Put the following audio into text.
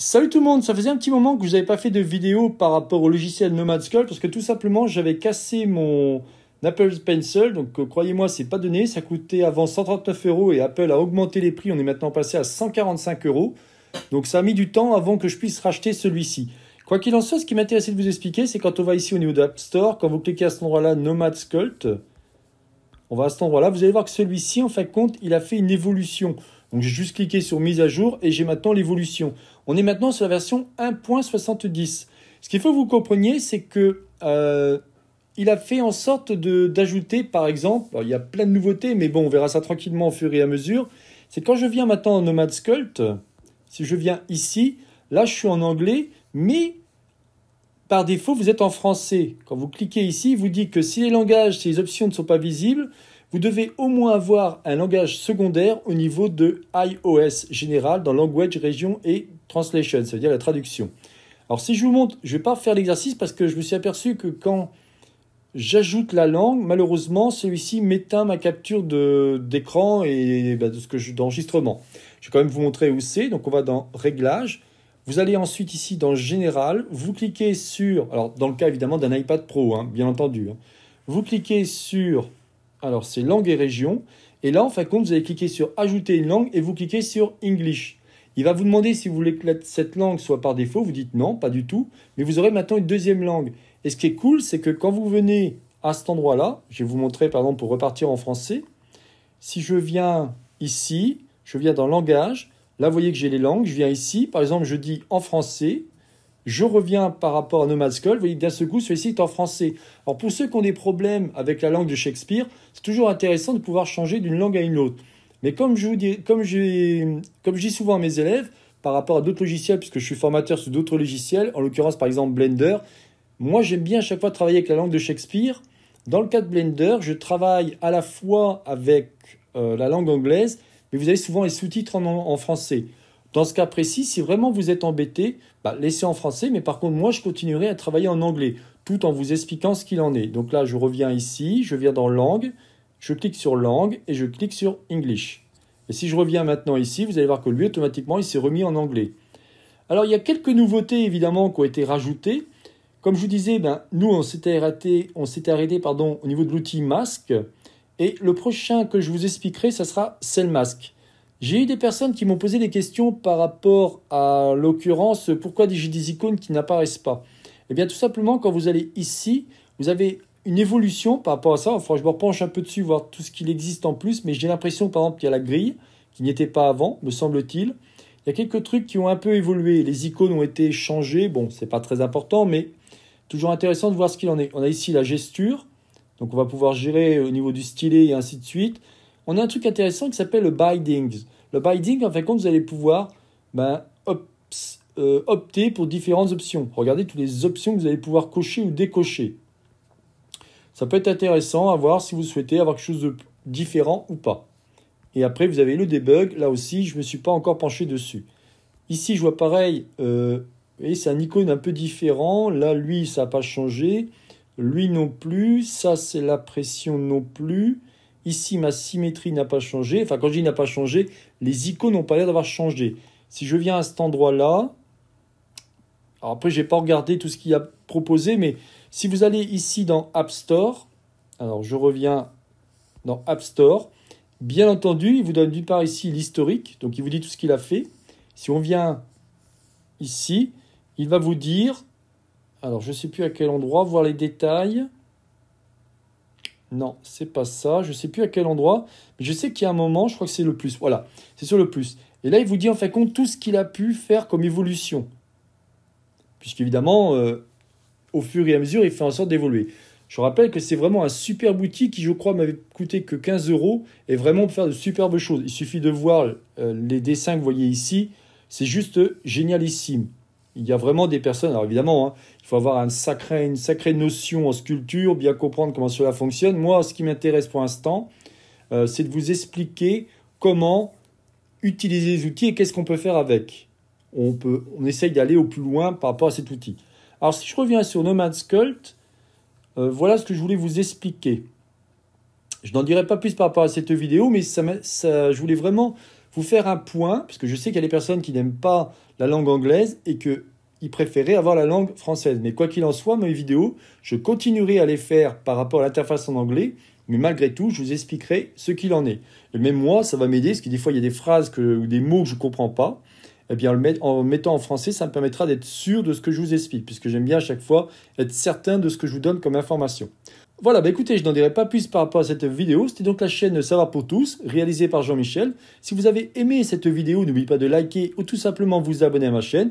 Salut tout le monde, ça faisait un petit moment que je n'avez pas fait de vidéo par rapport au logiciel Nomad Sculpt parce que tout simplement j'avais cassé mon Apple Pencil, donc euh, croyez-moi c'est pas donné, ça coûtait avant 139 euros et Apple a augmenté les prix, on est maintenant passé à 145 euros, donc ça a mis du temps avant que je puisse racheter celui-ci. Quoi qu'il en soit, ce qui m'intéressait de vous expliquer, c'est quand on va ici au niveau de l'App Store, quand vous cliquez à cet endroit-là Nomad Sculpt, on va à cet endroit-là, vous allez voir que celui-ci en fin de compte il a fait une évolution. Donc j'ai juste cliqué sur mise à jour et j'ai maintenant l'évolution. On est maintenant sur la version 1.70. Ce qu'il faut que vous compreniez, c'est que euh, il a fait en sorte d'ajouter, par exemple, il y a plein de nouveautés, mais bon, on verra ça tranquillement au fur et à mesure. C'est quand je viens maintenant en Nomad Sculpt, si je viens ici, là je suis en anglais, mais par défaut, vous êtes en français. Quand vous cliquez ici, il vous dit que si les langages, si les options ne sont pas visibles, vous devez au moins avoir un langage secondaire au niveau de iOS général dans Language, Région et Translation, cest à dire la traduction. Alors si je vous montre, je ne vais pas faire l'exercice parce que je me suis aperçu que quand j'ajoute la langue, malheureusement celui-ci m'éteint ma capture d'écran et bah, de ce que d'enregistrement. Je vais quand même vous montrer où c'est, donc on va dans Réglages. Vous allez ensuite ici dans Général, vous cliquez sur, alors dans le cas évidemment d'un iPad Pro, hein, bien entendu, hein. vous cliquez sur alors c'est langue et région. Et là, en fin de compte, vous allez cliquer sur ajouter une langue et vous cliquez sur English. Il va vous demander si vous voulez que cette langue soit par défaut. Vous dites non, pas du tout. Mais vous aurez maintenant une deuxième langue. Et ce qui est cool, c'est que quand vous venez à cet endroit-là, je vais vous montrer par exemple pour repartir en français. Si je viens ici, je viens dans langage. Là, vous voyez que j'ai les langues. Je viens ici. Par exemple, je dis en français. Je reviens par rapport à Nomad School. vous voyez d'un seul coup, celui-ci est en français. Alors pour ceux qui ont des problèmes avec la langue de Shakespeare, c'est toujours intéressant de pouvoir changer d'une langue à une autre. Mais comme je, dis, souvent à mes élèves, par rapport à d'autres logiciels, puisque je suis formateur sur d'autres logiciels, en l'occurrence par exemple Blender, moi j'aime bien à chaque fois travailler avec la langue de Shakespeare. Dans le cas de Blender, je travaille à la fois avec euh, la langue anglaise, mais vous avez souvent les sous-titres en français. Dans ce cas précis, si vraiment vous êtes embêté, bah, laissez en français, mais par contre, moi, je continuerai à travailler en anglais, tout en vous expliquant ce qu'il en est. Donc là, je reviens ici, je viens dans langue, je clique sur langue et je clique sur English. Et si je reviens maintenant ici, vous allez voir que lui, automatiquement, il s'est remis en anglais. Alors, il y a quelques nouveautés, évidemment, qui ont été rajoutées. Comme je vous disais, ben, nous, on s'était arrêté, on s'était arrêté pardon, au niveau de l'outil masque. Et le prochain que je vous expliquerai, ça sera Cell masque j'ai eu des personnes qui m'ont posé des questions par rapport à l'occurrence pourquoi j'ai des icônes qui n'apparaissent pas. Eh bien tout simplement quand vous allez ici, vous avez une évolution par rapport à ça. Enfin, je me repenche un peu dessus, voir tout ce qu'il existe en plus, mais j'ai l'impression par exemple qu'il y a la grille qui n'y était pas avant, me semble-t-il. Il y a quelques trucs qui ont un peu évolué, les icônes ont été changées, bon c'est pas très important, mais toujours intéressant de voir ce qu'il en est. On a ici la gesture, donc on va pouvoir gérer au niveau du stylet et ainsi de suite on a un truc intéressant qui s'appelle le bindings. Le binding, en fin de compte, vous allez pouvoir ben, euh, opter pour différentes options. Regardez toutes les options que vous allez pouvoir cocher ou décocher. Ça peut être intéressant à voir si vous souhaitez avoir quelque chose de différent ou pas. Et après, vous avez le debug. Là aussi, je ne me suis pas encore penché dessus. Ici, je vois pareil. Euh, et c'est un icône un peu différent. Là, lui, ça n'a pas changé. Lui non plus. Ça, c'est la pression non plus. Ici, ma symétrie n'a pas changé. Enfin, quand je dis n'a pas changé, les icônes n'ont pas l'air d'avoir changé. Si je viens à cet endroit-là, alors après, je n'ai pas regardé tout ce qu'il a proposé, mais si vous allez ici dans App Store, alors je reviens dans App Store, bien entendu, il vous donne d'une part ici l'historique, donc il vous dit tout ce qu'il a fait. Si on vient ici, il va vous dire, alors je ne sais plus à quel endroit, voir les détails. Non, c'est pas ça. Je sais plus à quel endroit. Mais je sais qu'il y a un moment, je crois que c'est le plus. Voilà, c'est sur le plus. Et là, il vous dit en fin de compte tout ce qu'il a pu faire comme évolution. Puisqu'évidemment, évidemment, euh, au fur et à mesure, il fait en sorte d'évoluer. Je rappelle que c'est vraiment un superbe outil qui, je crois, m'avait coûté que 15 euros et vraiment pour faire de superbes choses. Il suffit de voir euh, les dessins que vous voyez ici. C'est juste génialissime. Il y a vraiment des personnes, alors évidemment, hein, faut avoir un sacré, une sacrée notion en sculpture, bien comprendre comment cela fonctionne. Moi, ce qui m'intéresse pour l'instant, euh, c'est de vous expliquer comment utiliser les outils et qu'est-ce qu'on peut faire avec. On, peut, on essaye d'aller au plus loin par rapport à cet outil. Alors, si je reviens sur Nomad Sculpt, euh, voilà ce que je voulais vous expliquer. Je n'en dirai pas plus par rapport à cette vidéo, mais ça, ça, je voulais vraiment vous faire un point, parce que je sais qu'il y a des personnes qui n'aiment pas la langue anglaise et que il préférait avoir la langue française. Mais quoi qu'il en soit, mes vidéos, je continuerai à les faire par rapport à l'interface en anglais, mais malgré tout, je vous expliquerai ce qu'il en est. Et même moi, ça va m'aider, parce que des fois, il y a des phrases ou des mots que je ne comprends pas. Eh bien, en mettant en français, ça me permettra d'être sûr de ce que je vous explique, puisque j'aime bien à chaque fois être certain de ce que je vous donne comme information. Voilà, bah écoutez, je n'en dirai pas plus par rapport à cette vidéo. C'était donc la chaîne Savoir pour tous, réalisée par Jean-Michel. Si vous avez aimé cette vidéo, n'oubliez pas de liker ou tout simplement vous abonner à ma chaîne.